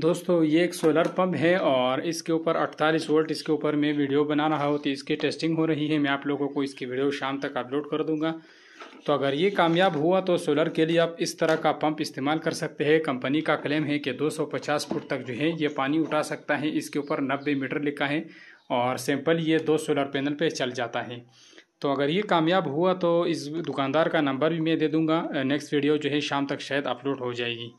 दोस्तों ये एक सोलर पंप है और इसके ऊपर 48 वोल्ट इसके ऊपर मैं वीडियो बना रहा हूँ तो इसकी टेस्टिंग हो रही है मैं आप लोगों को इसकी वीडियो शाम तक अपलोड कर दूंगा तो अगर ये कामयाब हुआ तो सोलर के लिए आप इस तरह का पंप इस्तेमाल कर सकते हैं कंपनी का क्लेम है कि 250 फुट तक जो है ये पानी उठा सकता है इसके ऊपर नब्बे मीटर लिखा है और सैंपल ये दो सोलर पैनल पर चल जाता है तो अगर ये कामयाब हुआ तो इस दुकानदार का नंबर भी मैं दे दूँगा नेक्स्ट वीडियो जो है शाम तक शायद अपलोड हो जाएगी